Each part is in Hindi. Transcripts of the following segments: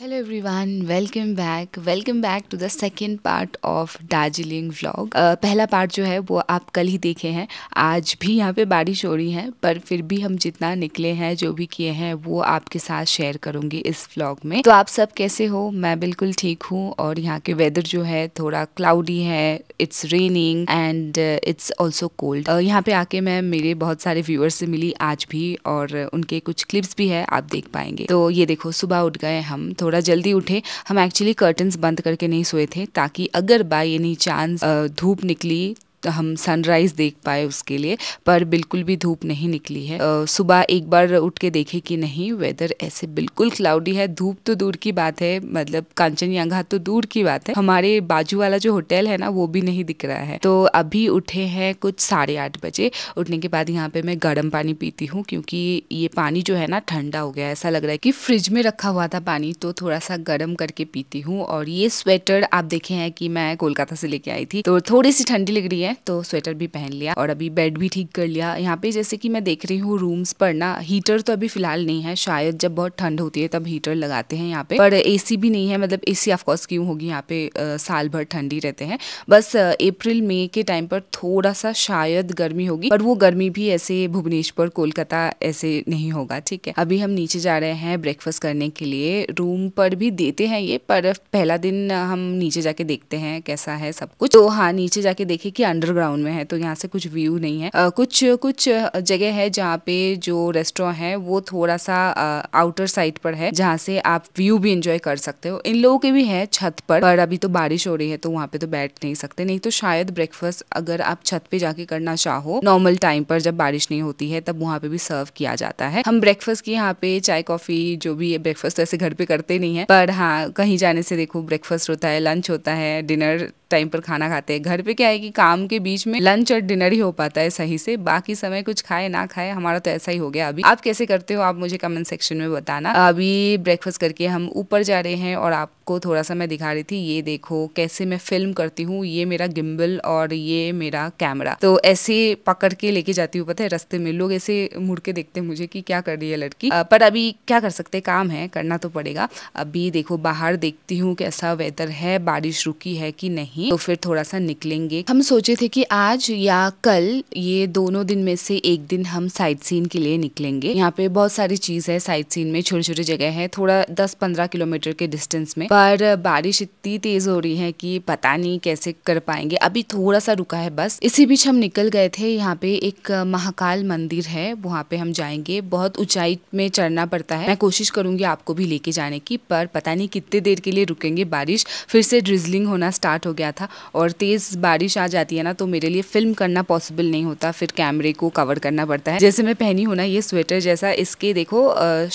hello everyone welcome back welcome back to the second part of Darjeeling vlog पहला पार्ट जो है वो आप कल ही देखे हैं आज भी यहाँ पे बारिश हो रही है पर फिर भी हम जितना निकले हैं जो भी किए हैं वो आपके साथ शेयर करूँगी इस व्लॉग में तो आप सब कैसे हो मैं बिल्कुल ठीक हूँ और यहाँ के वेदर जो है थोड़ा क्लाउडी है it's raining and it's also cold यहाँ पे आके मैं मेरे बहुत सारे व्यूअर्स से मिली आज भी और उनके कुछ क्लिप्स भी है आप देख पाएंगे तो ये देखो सुबह उठ गए हम थोड़ा थोड़ा जल्दी उठे हम एक्चुअली कर्टन्स बंद करके नहीं सोए थे ताकि अगर बाई एनी चांस धूप निकली हम सनराइज़ देख पाए उसके लिए पर बिल्कुल भी धूप नहीं निकली है सुबह एक बार उठ के देखे कि नहीं वेदर ऐसे बिल्कुल क्लाउडी है धूप तो दूर की बात है मतलब कांचनयांगा तो दूर की बात है हमारे बाजू वाला जो होटल है ना वो भी नहीं दिख रहा है तो अभी उठे हैं कुछ साढ़े आठ बजे उठने के बाद यहाँ पे मैं गर्म पानी पीती हूँ क्योंकि ये पानी जो है ना ठंडा हो गया ऐसा लग रहा है कि फ्रिज में रखा हुआ था पानी तो थोड़ा सा गर्म करके पीती हूँ और ये स्वेटर आप देखे हैं कि मैं कोलकाता से लेके आई थी तो थोड़ी सी ठंडी लग रही है है तो स्वेटर भी पहन लिया और अभी बेड भी ठीक कर लिया यहाँ पे जैसे कि मैं देख रही हूँ रूम्स पर ना हीटर तो अभी फिलहाल नहीं है शायद जब बहुत ठंड होती है तब हीटर लगाते हैं यहाँ पे पर एसी भी नहीं है मतलब सी ऑफकोर्स क्यों होगी यहाँ पे आ, साल भर ठंडी रहते हैं बस अप्रैल मई के टाइम पर थोड़ा सा शायद गर्मी होगी पर वो गर्मी भी ऐसे भुवनेश्वर कोलकाता ऐसे नहीं होगा ठीक है अभी हम नीचे जा रहे हैं ब्रेकफास्ट करने के लिए रूम पर भी देते हैं ये पर पहला दिन हम नीचे जाके देखते हैं कैसा है सब कुछ तो हाँ नीचे जाके देखे कि अंडरग्राउंड में है तो यहाँ से कुछ व्यू नहीं है आ, कुछ कुछ जगह है जहाँ पे जो रेस्टोरेंट है वो थोड़ा सा आ, आउटर साइड पर है जहाँ से आप व्यू भी इंजॉय कर सकते हो इन लोगों के भी है छत पर पर अभी तो बारिश हो रही है तो वहाँ पे तो बैठ नहीं सकते नहीं तो शायद ब्रेकफास्ट अगर आप छत पे जाके करना चाहो नॉर्मल टाइम पर जब बारिश नहीं होती है तब वहाँ पे भी सर्व किया जाता है हम ब्रेकफास्ट की यहाँ पे चाय कॉफी जो भी ब्रेकफास्ट ऐसे घर पे करते नहीं है पर हाँ कहीं जाने से देखो ब्रेकफास्ट होता है लंच होता है डिनर टाइम पर खाना खाते हैं घर पे क्या है कि काम के बीच में लंच और डिनर ही हो पाता है सही से बाकी समय कुछ खाए ना खाए हमारा तो ऐसा ही हो गया अभी आप कैसे करते हो आप मुझे कमेंट सेक्शन में बताना अभी ब्रेकफास्ट करके हम ऊपर जा रहे हैं और आपको थोड़ा सा मैं दिखा रही थी ये देखो कैसे मैं फिल्म करती हूँ ये मेरा गिम्बल और ये मेरा कैमरा तो ऐसे पकड़ के लेके जाती हूँ पता है रस्ते में लोग ऐसे मुड़ के देखते हैं मुझे कि क्या कर रही है लड़की पर अभी क्या कर सकते काम है करना तो पड़ेगा अभी देखो बाहर देखती हूँ कैसा वेदर है बारिश रुकी है कि नहीं ही तो फिर थोड़ा सा निकलेंगे हम सोचे थे कि आज या कल ये दोनों दिन में से एक दिन हम साइट सीन के लिए निकलेंगे यहाँ पे बहुत सारी चीज है साइट सीन में छोटे छोटे जगह है थोड़ा दस पंद्रह किलोमीटर के डिस्टेंस में पर बारिश इतनी तेज हो रही है की पता नहीं कैसे कर पाएंगे अभी थोड़ा सा रुका है बस इसी बीच हम निकल गए थे यहाँ पे एक महाकाल मंदिर है वहाँ पे हम जाएंगे बहुत ऊंचाई में चढ़ना पड़ता है मैं कोशिश करूंगी आपको भी लेके जाने की पर पता नहीं कितने देर के लिए रुकेंगे बारिश फिर से ड्रिजलिंग होना स्टार्ट हो गया गया था और तेज़ बारिश आ जाती है ना तो मेरे लिए फ़िल्म करना पॉसिबल नहीं होता फिर कैमरे को कवर करना पड़ता है जैसे मैं पहनी हूँ ना ये स्वेटर जैसा इसके देखो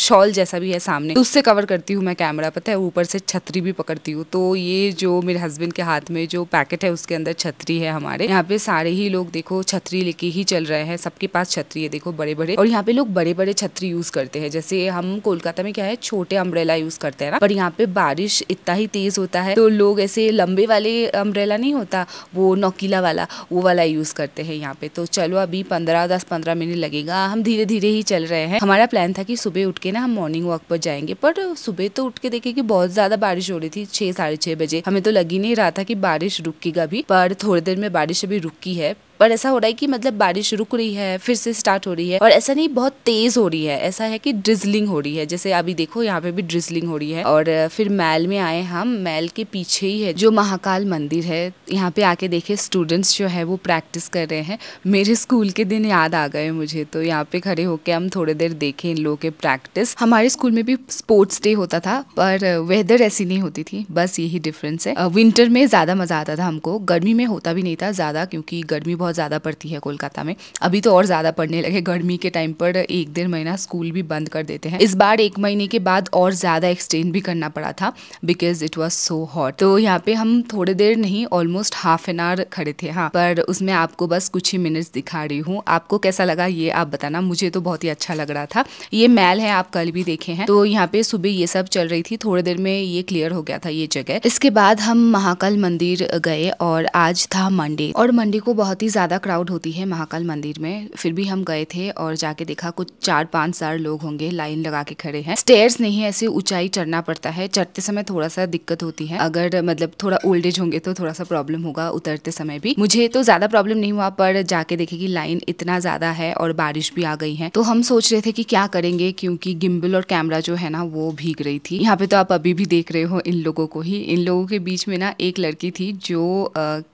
शॉल जैसा भी है सामने तो उससे कवर करती हूँ मैं कैमरा पता है ऊपर से छतरी भी पकड़ती हूँ तो ये जो मेरे हस्बैंड के हाथ में जो पैकेट है उसके अंदर छतरी है हमारे यहाँ पे सारे ही लोग देखो छतरी लेके ही चल रहे हैं सबके पास छतरी है देखो बड़े बड़े और यहाँ पे लोग बड़े बड़े छतरी यूज करते हैं जैसे हम कोलकाता में क्या है छोटे अम्ब्रेला यूज करते हैं ना पर यहाँ पे बारिश इतना ही तेज होता है तो लोग ऐसे लंबे वाले अम्ब्रेला नहीं होता वो नोकीला वाला वो वाला यूज़ करते हैं यहाँ पे तो चलो अभी पंद्रह दस पंद्रह मिनट लगेगा हम धीरे धीरे ही चल रहे हैं हमारा प्लान था कि सुबह उठ के ना हम मॉर्निंग वॉक पर जाएंगे पर सुबह तो उठ के देखे कि बहुत ज़्यादा बारिश हो रही थी छः साढ़े बजे हमें तो लगी नहीं रहा था कि बारिश रुकेगा भी पर थोड़ी देर में बारिश अभी रुकी है पर ऐसा हो रहा है कि मतलब बारिश रुक रही है फिर से स्टार्ट हो रही है और ऐसा नहीं बहुत तेज हो रही है ऐसा है कि ड्रिजलिंग हो रही है जैसे अभी देखो यहाँ पे भी ड्रिजलिंग हो रही है और फिर मैल में आए हम मैल के पीछे ही है जो महाकाल मंदिर है यहाँ पे आके देखे स्टूडेंट्स जो है वो प्रैक्टिस कर रहे हैं मेरे स्कूल के दिन याद आ गए मुझे तो यहाँ पे खड़े होके हम थोड़ी देर देखे इन लोगों के प्रैक्टिस हमारे स्कूल में भी स्पोर्ट्स डे होता था पर वेदर ऐसी नहीं होती थी बस यही डिफरेंस है विंटर में ज़्यादा मज़ा आता था हमको गर्मी में होता भी नहीं था ज़्यादा क्योंकि गर्मी बहुत बहुत ज़्यादा पड़ती है कोलकाता में अभी तो और ज़्यादा पड़ने लगे गर्मी के टाइम पर एक डेढ़ महीना स्कूल भी बंद कर देते हैं इस बार एक महीने के बाद और ज़्यादा एक्सटेंड भी करना पड़ा था because it was so hot तो यहाँ पे हम थोड़ी देर नहीं ऑलमोस्ट हाफ एन आवर खड़े थे हाँ पर उसमें आपको बस कुछ ही मिनट्स दिखा रही हूँ आपको कैसा लगा ये आप बताना मुझे तो बहुत ही अच्छा लग रहा था ये मैल है आप कल भी देखे हैं तो यहाँ पे सुबह ये सब चल रही थी थोड़ी देर में ये क्लियर हो गया था ये जगह इसके बाद हम महाकाल मंदिर गए और आज था मंडे और मंडे को बहुत ही ज़्यादा क्राउड होती है महाकाल मंदिर में फिर भी हम गए थे और जाके देखा कुछ चार पाँच हजार लोग होंगे लाइन लगा के खड़े हैं स्टेयर्स नहीं ऐसे ऊंचाई चढ़ना पड़ता है चढ़ते समय थोड़ा सा दिक्कत होती है अगर मतलब थोड़ा ओल्ड एज होंगे तो थोड़ा सा प्रॉब्लम होगा उतरते समय भी मुझे तो ज़्यादा प्रॉब्लम नहीं हुआ पर जाके देखे कि लाइन इतना ज़्यादा है और बारिश भी आ गई है तो हम सोच रहे थे कि क्या करेंगे क्योंकि गिम्बल और कैमरा जो है ना वो भीग रही थी यहाँ पे तो आप अभी भी देख रहे हो इन लोगों को ही इन लोगों के बीच में ना एक लड़की थी जो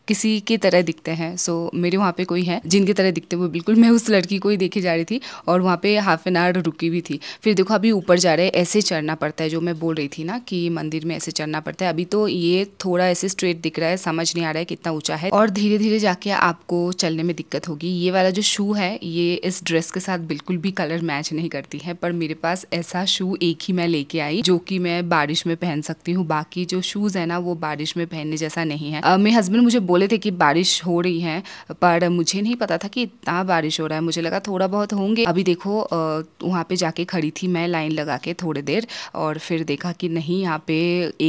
किसी की तरह दिखते हैं सो मेरे वहाँ पे कोई है जिनकी तरह दिखते हुए बिल्कुल मैं उस लड़की को ही देखी जा रही थी और वहाँ पे हाफ एन आवर रुकी भी थी फिर देखो अभी ऊपर जा रहे हैं ऐसे चढ़ना पड़ता है जो मैं बोल रही थी ना कि मंदिर में ऐसे चढ़ना पड़ता है अभी तो ये थोड़ा ऐसे स्ट्रेट दिख रहा है समझ नहीं आ रहा है कितना ऊँचा है और धीरे धीरे जाके आपको चलने में दिक्कत होगी ये वाला जो शू है ये इस ड्रेस के साथ बिल्कुल भी कलर मैच नहीं करती है पर मेरे पास ऐसा शू एक ही मैं लेके आई जो कि मैं बारिश में पहन सकती हूँ बाकी जो शूज़ है ना वो बारिश में पहनने जैसा नहीं है मेरे हस्बैंड मुझे बोले थे कि बारिश हो रही है पर मुझे नहीं पता था कि इतना बारिश हो रहा है मुझे लगा थोड़ा बहुत होंगे अभी देखो वहाँ पे जाके खड़ी थी मैं लाइन लगा के थोड़ी देर और फिर देखा कि नहीं यहाँ पे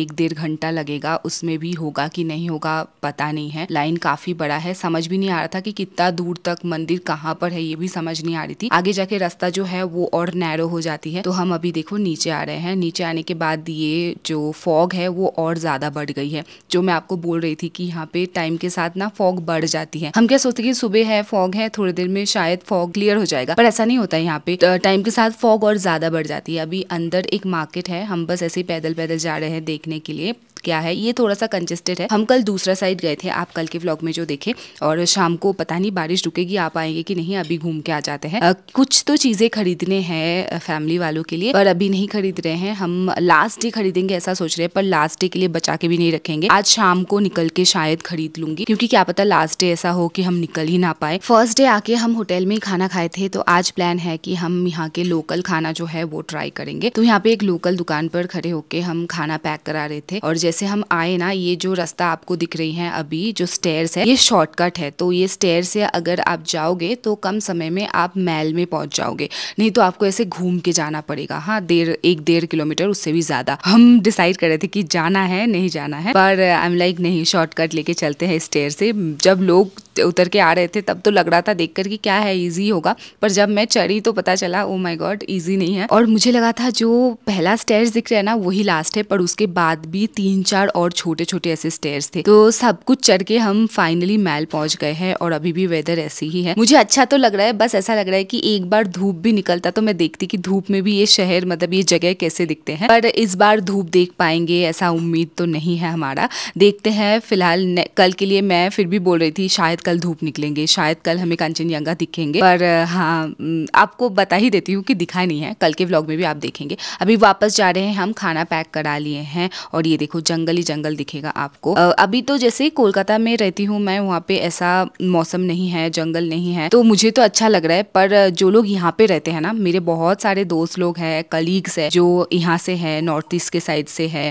एक डेढ़ घंटा लगेगा उसमें भी होगा कि नहीं होगा पता नहीं है लाइन काफ़ी बड़ा है समझ भी नहीं आ रहा था कि कितना दूर तक मंदिर कहाँ पर है ये भी समझ नहीं आ रही थी आगे जाके रास्ता जो है वो और नैरो हो जाती है तो हम अभी देखो नीचे आ रहे हैं नीचे आने के बाद ये जो फॉग है वो और ज़्यादा बढ़ गई है जो मैं आपको बोल रही थी कि यहाँ पे टाइम के साथ ना फॉग बढ़ जाती है हम क्या सोचते कि सुबह है फॉग है थोड़ी देर में शायद फॉग क्लियर हो जाएगा पर ऐसा नहीं होता है यहाँ पे टाइम के साथ फॉग और ज्यादा बढ़ जाती है अभी अंदर एक मार्केट है हम बस ऐसे ही पैदल पैदल जा रहे हैं देखने के लिए क्या है ये थोड़ा सा कंजेस्टेड है हम कल दूसरा साइड गए थे आप कल के व्लॉग में जो देखे और शाम को पता नहीं बारिश रुकेगी आप आएंगे कि नहीं अभी घूम के आ जाते हैं कुछ तो चीजें खरीदने हैं फैमिली वालों के लिए पर अभी नहीं खरीद रहे हैं हम लास्ट डे खरीदेंगे ऐसा सोच रहे हैं पर लास्ट डे के लिए बचा के भी नहीं रखेंगे आज शाम को निकल के शायद खरीद लूंगी क्योंकि क्या पता लास्ट डे ऐसा हो कि हम निकल ही ना पाए फर्स्ट डे आके हम होटल में ही खाना खाए थे तो आज प्लान है कि हम यहाँ के लोकल खाना जो है वो ट्राई करेंगे तो यहाँ पे एक लोकल दुकान पर खड़े होके हम खाना पैक करा रहे थे और जैसे हम आए ना ये जो रास्ता आपको दिख रही है अभी जो स्टेयर्स है ये शॉर्टकट है तो ये स्टेयर से अगर आप जाओगे तो कम समय में आप मैल में पहुंच जाओगे नहीं तो आपको ऐसे घूम के जाना पड़ेगा हाँ देर एक डेढ़ किलोमीटर उससे भी ज्यादा हम डिसाइड कर रहे थे कि जाना है नहीं जाना है पर आई एम लाइक नहीं शॉर्टकट लेके चलते हैं स्टेयर से जब लोग उतर के आ रहे थे तब तो लग रहा था देख कर कि क्या है ईजी होगा पर जब मैं चढ़ी तो पता चला ओ माई गॉड इजी नहीं है और मुझे लगा था जो पहला स्टेयर्स दिख रहा है ना वही लास्ट है पर उसके बाद भी तीन चार और छोटे छोटे ऐसे स्टेयर्स थे तो सब कुछ चढ़ के हम फाइनली मैल पहुंच गए हैं और अभी भी वेदर ऐसी ही है मुझे अच्छा तो लग रहा है बस ऐसा लग रहा है की एक बार धूप भी निकलता तो मैं देखती की धूप में भी ये शहर मतलब ये जगह कैसे दिखते हैं पर इस बार धूप देख पाएंगे ऐसा उम्मीद तो नहीं है हमारा देखते हैं फिलहाल कल के लिए मैं फिर भी बोल रही थी शायद कल धूप निकलेंगे शायद कल हमें कंचन यंगा दिखेंगे पर हाँ आपको बता ही देती हूँ कि दिखा नहीं है कल के व्लॉग में भी आप देखेंगे अभी वापस जा रहे हैं हम खाना पैक करा लिए हैं और ये देखो जंगल ही जंगल दिखेगा आपको अभी तो जैसे कोलकाता में रहती हूँ मैं वहाँ पे ऐसा मौसम नहीं है जंगल नहीं है तो मुझे तो अच्छा लग रहा है पर जो लोग यहाँ पे रहते हैं ना मेरे बहुत सारे दोस्त लोग हैं कलीग्स हैं जो यहाँ से है नॉर्थ ईस्ट के साइड से है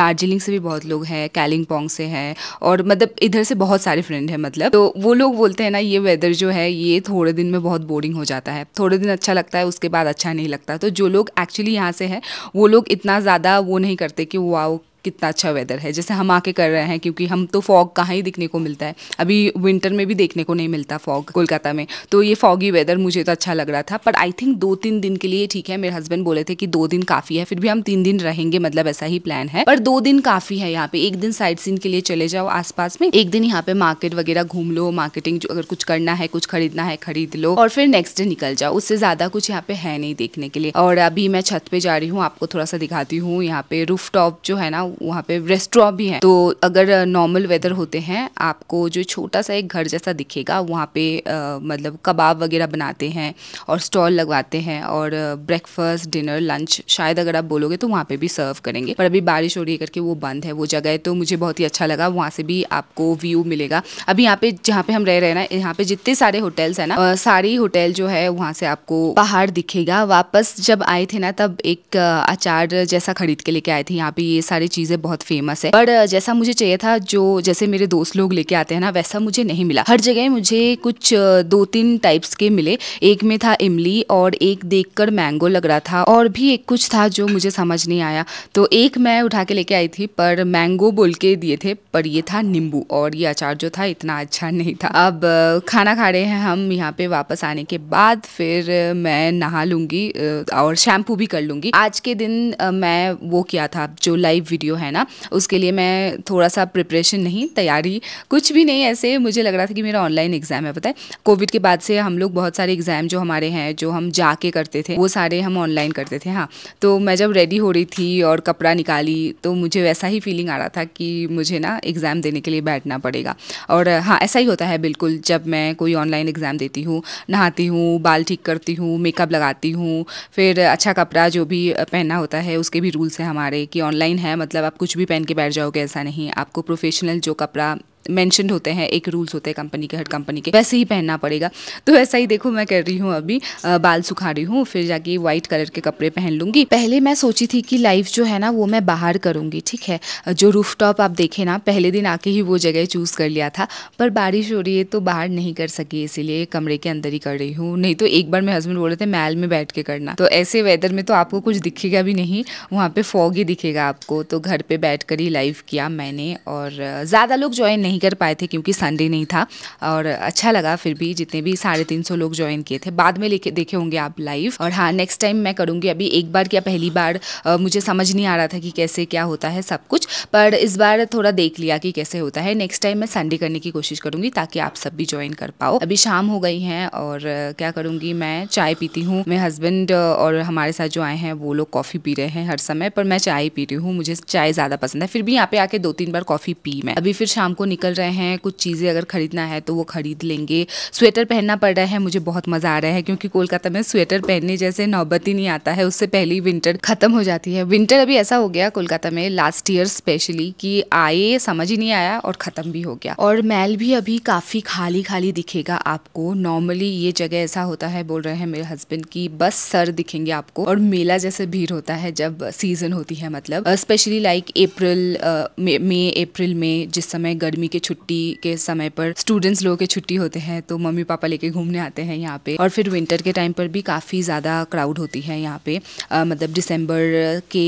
दार्जिलिंग से भी बहुत लोग हैं कैलिंग से है और मतलब इधर से बहुत सारे फ्रेंड हैं मतलब तो वो लोग बोलते हैं ना ये वेदर जो है ये थोड़े दिन में बहुत बोरिंग हो जाता है थोड़े दिन अच्छा लगता है उसके बाद अच्छा नहीं लगता तो जो लोग एक्चुअली यहाँ से हैं वो लोग इतना ज़्यादा वो नहीं करते कि वाओ कितना अच्छा वेदर है जैसे हम आके कर रहे हैं क्योंकि हम तो फॉग कहाँ ही दिखने को मिलता है अभी विंटर में भी देखने को नहीं मिलता फॉग कोलकाता में तो ये फॉगी वेदर मुझे तो अच्छा लग रहा था पर आई थिंक दो तीन दिन के लिए ठीक है मेरे हस्बैंड बोले थे कि दो दिन काफ़ी है फिर भी हम तीन दिन रहेंगे मतलब ऐसा ही प्लान है पर दो दिन काफ़ी है यहाँ पे एक दिन साइड सीन के लिए चले जाओ आसपास में एक दिन यहाँ पे मार्केट वगैरह घूम लो मार्केटिंग अगर कुछ करना है कुछ खरीदना है खरीद लो और फिर नेक्स्ट डे निकल जाओ उससे ज़्यादा कुछ यहाँ पे है नहीं देखने के लिए और अभी मैं छत पे जा रही हूँ आपको थोड़ा सा दिखाती हूँ यहाँ पे रूफ जो है ना वहाँ पे रेस्टोरेंट भी है तो अगर नॉर्मल वेदर होते हैं आपको जो छोटा सा एक घर जैसा दिखेगा वहाँ पे आ, मतलब कबाब वगैरह बनाते हैं और स्टॉल लगवाते हैं और ब्रेकफास्ट डिनर लंच शायद अगर आप बोलोगे तो वहाँ पे भी सर्व करेंगे पर अभी बारिश हो रही है करके वो बंद है वो जगह तो मुझे बहुत ही अच्छा लगा वहाँ से भी आपको व्यू मिलेगा अभी यहाँ पे जहाँ पे हम रह रहे हैं ना यहाँ पे जितने सारे होटल्स हैं ना सारी होटल जो है वहाँ से आपको पहाड़ दिखेगा वापस जब आए थे ना तब एक अचार जैसा खरीद के लेके आए थे यहाँ पे ये सारी चीज़ चीज़ें बहुत फेमस है बट जैसा मुझे चाहिए था जो जैसे मेरे दोस्त लोग लेके आते हैं ना वैसा मुझे नहीं मिला हर जगह मुझे कुछ दो तीन टाइप्स के मिले एक में था इमली और एक देखकर मैंगो लग रहा था और भी एक कुछ था जो मुझे समझ नहीं आया तो एक मैं उठा के लेके आई थी पर मैंगो बोल के दिए थे पर ये था नींबू और ये अचार जो था इतना अच्छा नहीं था अब खाना खा रहे हैं हम यहाँ पे वापस आने के बाद फिर मैं नहा लूंगी और शैम्पू भी कर लूंगी आज के दिन मैं वो किया था जो लाइव वीडियो वीडियो है ना उसके लिए मैं थोड़ा सा प्रिपरेशन नहीं तैयारी कुछ भी नहीं ऐसे मुझे लग रहा था कि मेरा ऑनलाइन एग्ज़ाम है पता है कोविड के बाद से हम लोग बहुत सारे एग्ज़ाम जो हमारे हैं जो हम जाके करते थे वो सारे हम ऑनलाइन करते थे हाँ तो मैं जब रेडी हो रही थी और कपड़ा निकाली तो मुझे वैसा ही फीलिंग आ रहा था कि मुझे ना एग्ज़ाम देने के लिए बैठना पड़ेगा और हाँ ऐसा ही होता है बिल्कुल जब मैं कोई ऑनलाइन एग्ज़ाम देती हूँ नहाती हूँ बाल ठीक करती हूँ मेकअप लगाती हूँ फिर अच्छा कपड़ा जो भी पहनना होता है उसके भी रूल्स हैं हमारे कि ऑनलाइन है मतलब मतलब आप कुछ भी पहन के बैठ जाओगे ऐसा नहीं आपको प्रोफेशनल जो कपड़ा मैंशन होते हैं एक रूल्स होते हैं कंपनी के हर कंपनी के वैसे ही पहनना पड़ेगा तो वैसा ही देखो मैं कर रही हूँ अभी बाल सुखा रही हूँ फिर जाके व्हाइट कलर के कपड़े पहन लूँगी पहले मैं सोची थी कि लाइफ जो है ना वो मैं बाहर करूँगी ठीक है जो रूफ टॉप आप देखे ना पहले दिन आके ही वो जगह चूज़ कर लिया था पर बारिश हो रही है तो बाहर नहीं कर सकी इसीलिए कमरे के अंदर ही कर रही हूँ नहीं तो एक बार मेरे हस्बैंड बोल रहे थे मैल में बैठ के करना तो ऐसे वेदर में तो आपको कुछ दिखेगा भी नहीं वहाँ पर फॉग ही दिखेगा आपको तो घर पर बैठ ही लाइव किया मैंने और ज़्यादा लोग ज्वाइन नहीं नहीं कर पाए थे क्योंकि संडे नहीं था और अच्छा लगा फिर भी जितने भी साढ़े तीन सौ लोग ज्वाइन किए थे बाद में लेके देखे होंगे आप लाइव और हाँ नेक्स्ट टाइम मैं करूँगी अभी एक बार क्या पहली बार आ, मुझे समझ नहीं आ रहा था कि कैसे क्या होता है सब कुछ पर इस बार थोड़ा देख लिया कि कैसे होता है नेक्स्ट टाइम मैं संडे करने की कोशिश करूँगी ताकि आप सब भी ज्वाइन कर पाओ अभी शाम हो गई है और क्या करूँगी मैं चाय पीती हूँ मेरे हस्बैंड और हमारे साथ जो आए हैं वो लोग कॉफ़ी पी रहे हैं हर समय पर मैं चाय पी रही हूँ मुझे चाय ज़्यादा पसंद है फिर भी यहाँ पे आके दो तीन बार कॉफ़ी पी मैं अभी फिर शाम को निकल निकल रहे हैं कुछ चीज़ें अगर ख़रीदना है तो वो ख़रीद लेंगे स्वेटर पहनना पड़ रहा है मुझे बहुत मज़ा आ रहा है क्योंकि कोलकाता में स्वेटर पहनने जैसे नौबत ही नहीं आता है उससे पहले ही विंटर ख़त्म हो जाती है विंटर अभी ऐसा हो गया कोलकाता में लास्ट ईयर स्पेशली कि आए समझ ही नहीं आया और ख़त्म भी हो गया और मैल भी अभी काफ़ी खाली खाली दिखेगा आपको नॉर्मली ये जगह ऐसा होता है बोल रहे हैं मेरे हस्बैंड की बस सर दिखेंगे आपको और मेला जैसे भीड़ होता है जब सीजन होती है मतलब स्पेशली लाइक अप्रैल मई अप्रैल में जिस समय गर्मी के छुट्टी के समय पर स्टूडेंट्स लोगों के छुट्टी होते हैं तो मम्मी पापा लेके घूमने आते हैं यहाँ पे और फिर विंटर के टाइम पर भी काफ़ी ज़्यादा क्राउड होती है यहाँ पे आ, मतलब दिसंबर के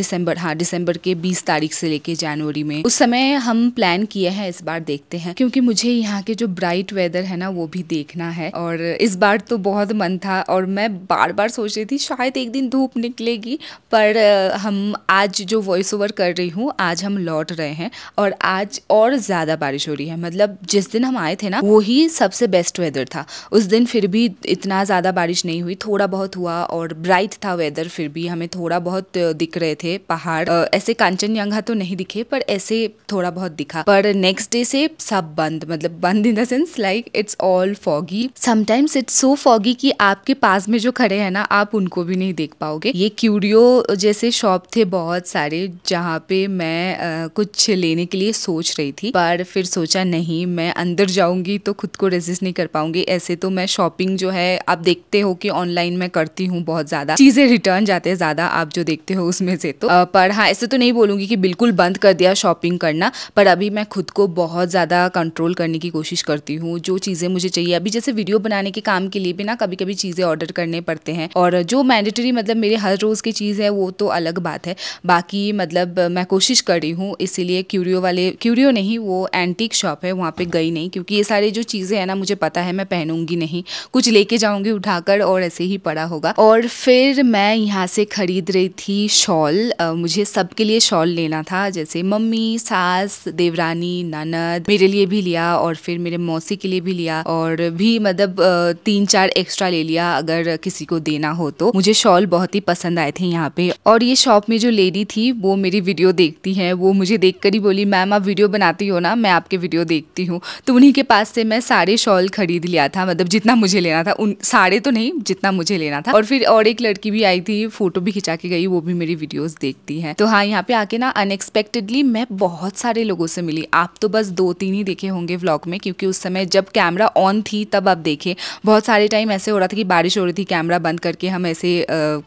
दिसंबर हाँ दिसंबर के 20 तारीख से लेके जनवरी में उस समय हम प्लान किए हैं इस बार देखते हैं क्योंकि मुझे यहाँ के जो ब्राइट वेदर है ना वो भी देखना है और इस बार तो बहुत मन था और मैं बार बार सोच रही थी शायद एक दिन धूप निकलेगी पर हम आज जो वॉइस ओवर कर रही हूँ आज हम लौट रहे हैं और आज और और ज़्यादा बारिश हो रही है मतलब जिस दिन हम आए थे ना वो ही सबसे बेस्ट वेदर था उस दिन फिर भी इतना ज़्यादा बारिश नहीं हुई थोड़ा बहुत हुआ और ब्राइट था वेदर फिर भी हमें थोड़ा बहुत दिख रहे थे पहाड़ ऐसे कांचनजंगा तो नहीं दिखे पर ऐसे थोड़ा बहुत दिखा पर नेक्स्ट डे से सब बंद मतलब बंद in the sense like it's all foggy sometimes it's so foggy कि आपके पास में जो खड़े हैं ना आप उनको भी नहीं देख पाओगे ये क्यूरियो जैसे शॉप थे बहुत सारे जहाँ पे मैं आ, कुछ लेने के लिए सोच रही रही थी पर फिर सोचा नहीं मैं अंदर जाऊंगी तो खुद को रेजिस्ट नहीं कर पाऊंगी ऐसे तो मैं शॉपिंग जो है आप देखते हो कि ऑनलाइन मैं करती हूँ बहुत ज़्यादा चीज़ें रिटर्न जाते हैं ज़्यादा आप जो देखते हो उसमें से तो आ, पर हाँ ऐसे तो नहीं बोलूंगी कि बिल्कुल बंद कर दिया शॉपिंग करना पर अभी मैं खुद को बहुत ज़्यादा कंट्रोल करने की कोशिश करती हूँ जो चीज़ें मुझे चाहिए अभी जैसे वीडियो बनाने के काम के लिए भी ना कभी कभी चीज़ें ऑर्डर करने पड़ते हैं और जो मैंडेटरी मतलब मेरे हर रोज़ की चीज़ है वो तो अलग बात है बाकी मतलब मैं कोशिश कर रही हूँ इसीलिए क्यूरियो वाले क्यूरियो नहीं नहीं वो एंटीक शॉप है वहाँ पे गई नहीं क्योंकि ये सारी जो चीज़ें हैं ना मुझे पता है मैं पहनूंगी नहीं कुछ लेके जाऊंगी उठाकर और ऐसे ही पड़ा होगा और फिर मैं यहाँ से ख़रीद रही थी शॉल मुझे सबके लिए शॉल लेना था जैसे मम्मी सास देवरानी ननद मेरे लिए भी लिया और फिर मेरे मौसी के लिए भी लिया और भी मतलब तीन चार एक्स्ट्रा ले लिया अगर किसी को देना हो तो मुझे शॉल बहुत ही पसंद आए थे यहाँ पे और ये शॉप में जो लेडी थी वो मेरी वीडियो देखती है वो मुझे देख कर ही बोली मैम आप वीडियो बना बनाती हो ना मैं आपके वीडियो देखती हूँ तो उन्हीं के पास से मैं सारे शॉल खरीद लिया था मतलब जितना मुझे लेना था उन सारे तो नहीं जितना मुझे लेना था और फिर और एक लड़की भी आई थी फोटो भी खिंचा के गई वो भी मेरी वीडियोज देखती है तो हाँ यहाँ पे आके ना अनएक्सपेक्टेडली मैं बहुत सारे लोगों से मिली आप तो बस दो तीन ही देखे होंगे व्लॉग में क्योंकि उस समय जब कैमरा ऑन थी तब आप देखे बहुत सारे टाइम ऐसे हो रहा था कि बारिश हो रही थी कैमरा बंद करके हम ऐसे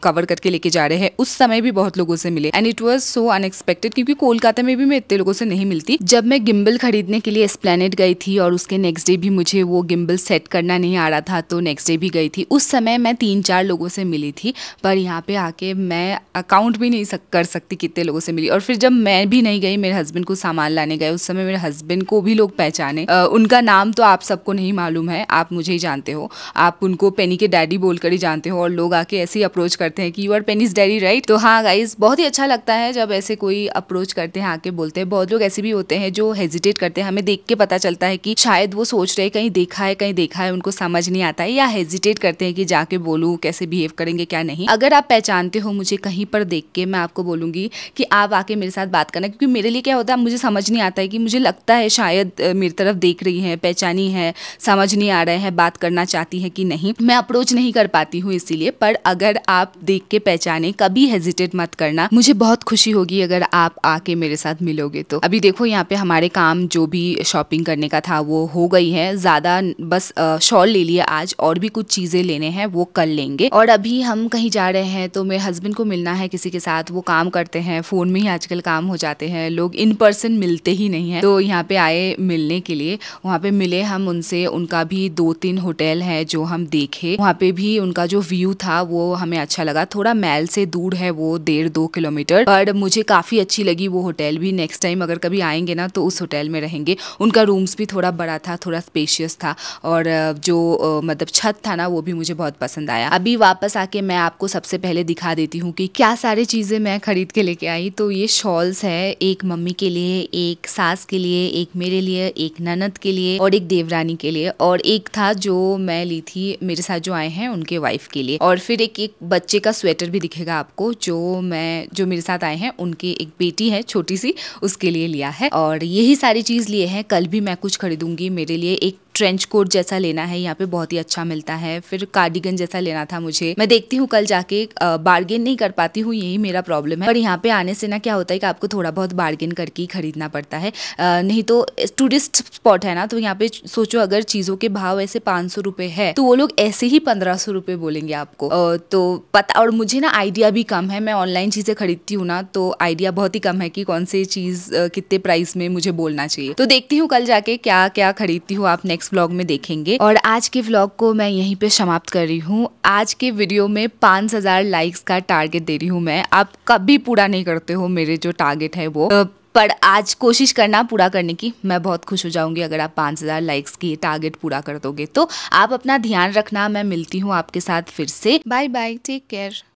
कवर करके लेके जा रहे हैं उस समय भी बहुत लोगों से मिले and it was so unexpected क्योंकि कोलकाता में भी मैं इतने लोगों से नहीं मिलती जब मैं मैं गिम्बल ख़रीदने के लिए एस्प्लेनेड गई थी और उसके नेक्स्ट डे भी मुझे वो गिम्बल सेट करना नहीं आ रहा था तो नेक्स्ट डे भी गई थी उस समय मैं तीन चार लोगों से मिली थी पर यहाँ पे आके मैं अकाउंट भी नहीं सक, कर सकती कितने लोगों से मिली और फिर जब मैं भी नहीं गई मेरे हस्बैंड को सामान लाने गए उस समय मेरे हस्बैंड को भी लोग पहचाने आ, उनका नाम तो आप सबको नहीं मालूम है आप मुझे ही जानते हो आप उनको पेनी के डैडी बोलकर ही जानते हो और लोग आके ऐसे ही अप्रोच करते हैं कि you are Penny's daddy right तो हाँ गाइज बहुत ही अच्छा लगता है जब ऐसे कोई अप्रोच करते हैं आके बोलते हैं बहुत लोग ऐसे भी होते हैं जो हेजिटेट करते हैं हमें देख के पता चलता है कि शायद वो सोच रहे कहीं देखा है कहीं देखा है उनको समझ नहीं आता है या हेजिटेट करते हैं कि जाके बोलूँ कैसे बिहेव करेंगे क्या नहीं अगर आप पहचानते हो मुझे कहीं पर देख के मैं आपको बोलूंगी कि आप आके मेरे साथ बात करना क्योंकि मेरे लिए क्या होता है मुझे समझ नहीं आता है कि मुझे लगता है शायद मेरी तरफ देख रही है पहचानी है समझ नहीं आ रहे हैं बात करना चाहती है कि नहीं मैं अप्रोच नहीं कर पाती हूँ इसीलिए पर अगर आप देख के पहचाने कभी हेजिटेट मत करना मुझे बहुत खुशी होगी अगर आप आके मेरे साथ मिलोगे तो अभी देखो यहाँ पे हमारे हमारे काम जो भी शॉपिंग करने का था वो हो गई है ज़्यादा बस शॉल ले लिया आज और भी कुछ चीज़ें लेने हैं वो कर लेंगे और अभी हम कहीं जा रहे हैं तो मेरे हस्बैंड को मिलना है किसी के साथ वो काम करते हैं फ़ोन में ही आजकल काम हो जाते हैं लोग इन पर्सन मिलते ही नहीं हैं तो यहाँ पे आए मिलने के लिए वहाँ पर मिले हम उनसे उनका भी दो तीन होटल है जो हम देखे वहाँ पर भी उनका जो व्यू था वो हमें अच्छा लगा थोड़ा मैल से दूर है वो डेढ़ दो किलोमीटर पर मुझे काफ़ी अच्छी लगी वो होटल भी नेक्स्ट टाइम अगर कभी आएंगे ना तो उस होटल में रहेंगे उनका रूम्स भी थोड़ा बड़ा था थोड़ा स्पेशियस था और जो मतलब छत था ना वो भी मुझे बहुत पसंद आया अभी वापस आके मैं आपको सबसे पहले दिखा देती हूँ कि क्या सारे चीज़ें मैं ख़रीद के लेके आई तो ये शॉल्स है एक मम्मी के लिए एक सास के लिए एक मेरे लिए एक ननद के लिए और एक देवरानी के लिए और एक था जो मैं ली थी मेरे साथ जो आए हैं उनके वाइफ के लिए और फिर एक एक बच्चे का स्वेटर भी दिखेगा आपको जो मैं जो मेरे साथ आए हैं उनकी एक बेटी है छोटी सी उसके लिए लिया है और ये यही सारी चीज़ लिए हैं कल भी मैं कुछ खरीदूंगी मेरे लिए एक ट्रेंच कोट जैसा लेना है यहाँ पे बहुत ही अच्छा मिलता है फिर कार्डिगन जैसा लेना था मुझे मैं देखती हूँ कल जाके बार्गेन नहीं कर पाती हूँ यही मेरा प्रॉब्लम है पर यहाँ पे आने से ना क्या होता है कि आपको थोड़ा बहुत बार्गेन करके ही खरीदना पड़ता है नहीं तो टूरिस्ट स्पॉट है ना तो यहाँ पे सोचो अगर चीज़ों के भाव ऐसे पाँच सौ है तो वो लोग ऐसे ही पंद्रह सौ रुपये बोलेंगे आपको तो पता और मुझे ना आइडिया भी कम है मैं ऑनलाइन चीज़ें खरीदती हूँ ना तो आइडिया बहुत ही कम है कि कौन सी चीज़ कितने प्राइस में मुझे बोलना चाहिए तो देखती हूँ कल जाके क्या क्या खरीदती हूँ आप नेक्स्ट नेक्स्ट व्लॉग में देखेंगे और आज के व्लॉग को मैं यहीं पे समाप्त कर रही हूँ आज के वीडियो में पाँच हजार लाइक्स का टारगेट दे रही हूँ मैं आप कभी पूरा नहीं करते हो मेरे जो टारगेट है वो पर आज कोशिश करना पूरा करने की मैं बहुत खुश हो जाऊंगी अगर आप 5000 लाइक्स की टारगेट पूरा कर दोगे तो आप अपना ध्यान रखना मैं मिलती हूँ आपके साथ फिर से बाय बाय टेक केयर